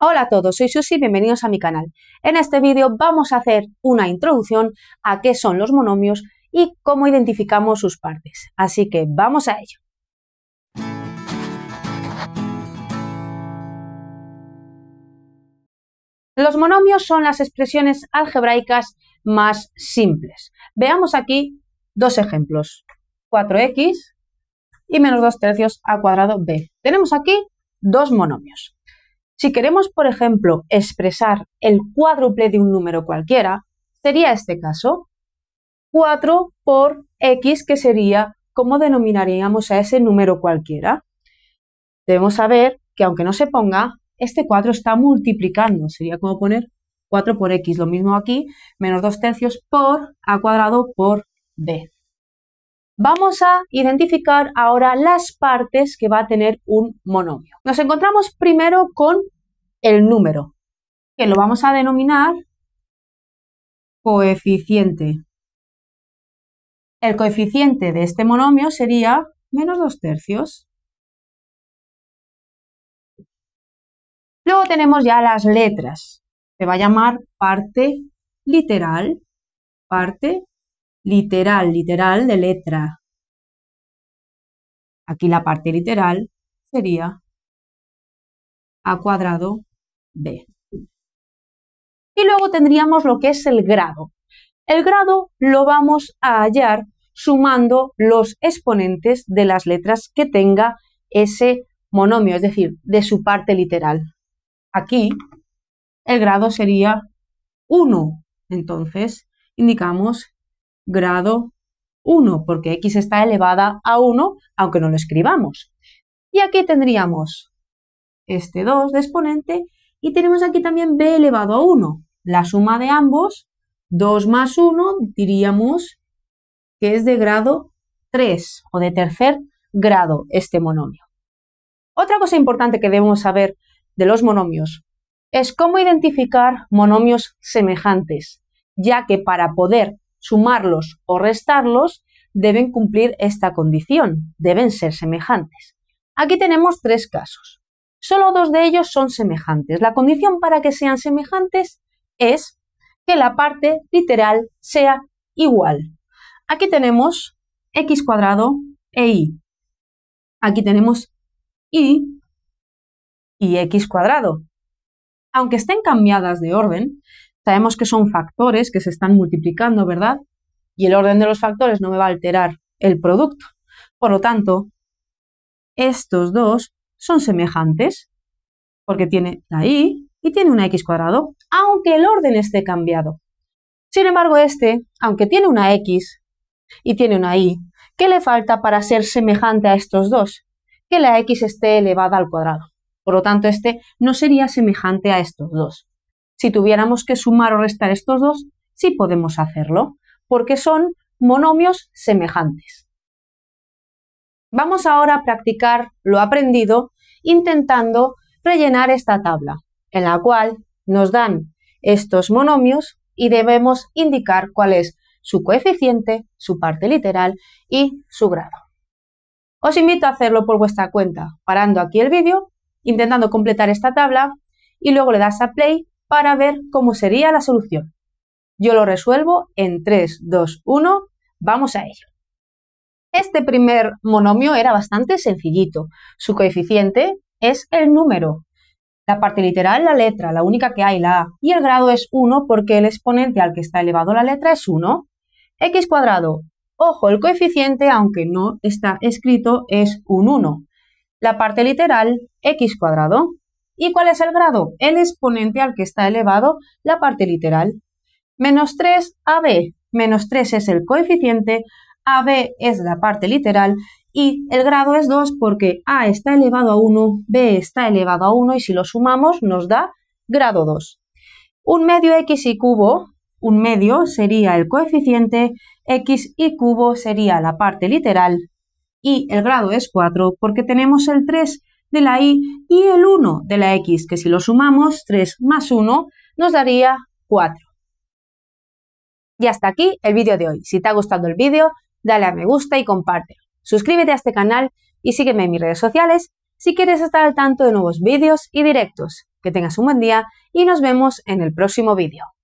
Hola a todos, soy Susi y bienvenidos a mi canal. En este vídeo vamos a hacer una introducción a qué son los monomios y cómo identificamos sus partes. Así que vamos a ello. Los monomios son las expresiones algebraicas más simples. Veamos aquí dos ejemplos. 4x y menos 2 tercios a cuadrado b. Tenemos aquí dos monomios. Si queremos, por ejemplo, expresar el cuádruple de un número cualquiera, sería este caso. 4 por x, que sería como denominaríamos a ese número cualquiera. Debemos saber que aunque no se ponga, este 4 está multiplicando. Sería como poner 4 por x, lo mismo aquí, menos 2 tercios por a cuadrado por b. Vamos a identificar ahora las partes que va a tener un monomio. Nos encontramos primero con el número, que lo vamos a denominar coeficiente. El coeficiente de este monomio sería menos dos tercios. Luego tenemos ya las letras. Se va a llamar parte literal, parte literal, literal de letra. Aquí la parte literal sería a cuadrado b. Y luego tendríamos lo que es el grado. El grado lo vamos a hallar sumando los exponentes de las letras que tenga ese monomio, es decir, de su parte literal. Aquí el grado sería 1, entonces indicamos grado 1, porque x está elevada a 1, aunque no lo escribamos. Y aquí tendríamos este 2 de exponente y tenemos aquí también b elevado a 1. La suma de ambos, 2 más 1, diríamos que es de grado 3 o de tercer grado este monomio. Otra cosa importante que debemos saber de los monomios es cómo identificar monomios semejantes, ya que para poder sumarlos o restarlos, deben cumplir esta condición, deben ser semejantes. Aquí tenemos tres casos. Solo dos de ellos son semejantes. La condición para que sean semejantes es que la parte literal sea igual. Aquí tenemos x cuadrado e y. Aquí tenemos y y x cuadrado. Aunque estén cambiadas de orden, sabemos que son factores que se están multiplicando, ¿verdad? Y el orden de los factores no me va a alterar el producto. Por lo tanto, estos dos son semejantes porque tiene la y y tiene una x cuadrado, aunque el orden esté cambiado. Sin embargo, este, aunque tiene una x y tiene una y, ¿qué le falta para ser semejante a estos dos? Que la x esté elevada al cuadrado. Por lo tanto, este no sería semejante a estos dos. Si tuviéramos que sumar o restar estos dos, sí podemos hacerlo, porque son monomios semejantes. Vamos ahora a practicar lo aprendido intentando rellenar esta tabla, en la cual nos dan estos monomios y debemos indicar cuál es su coeficiente, su parte literal y su grado. Os invito a hacerlo por vuestra cuenta, parando aquí el vídeo, intentando completar esta tabla y luego le das a play para ver cómo sería la solución. Yo lo resuelvo en 3, 2, 1, vamos a ello. Este primer monomio era bastante sencillito. Su coeficiente es el número. La parte literal, la letra, la única que hay, la a. Y el grado es 1 porque el exponente al que está elevado la letra es 1. x cuadrado. Ojo, el coeficiente, aunque no está escrito, es un 1. La parte literal, x cuadrado. ¿Y cuál es el grado? El exponente al que está elevado la parte literal. Menos 3 AB. Menos 3 es el coeficiente, AB es la parte literal y el grado es 2 porque A está elevado a 1, B está elevado a 1 y si lo sumamos nos da grado 2. Un medio x y cubo, un medio sería el coeficiente, x y cubo sería la parte literal y el grado es 4 porque tenemos el 3 de la y y el 1 de la x, que si lo sumamos, 3 más 1 nos daría 4. Y hasta aquí el vídeo de hoy. Si te ha gustado el vídeo, dale a me gusta y compártelo. Suscríbete a este canal y sígueme en mis redes sociales si quieres estar al tanto de nuevos vídeos y directos. Que tengas un buen día y nos vemos en el próximo vídeo.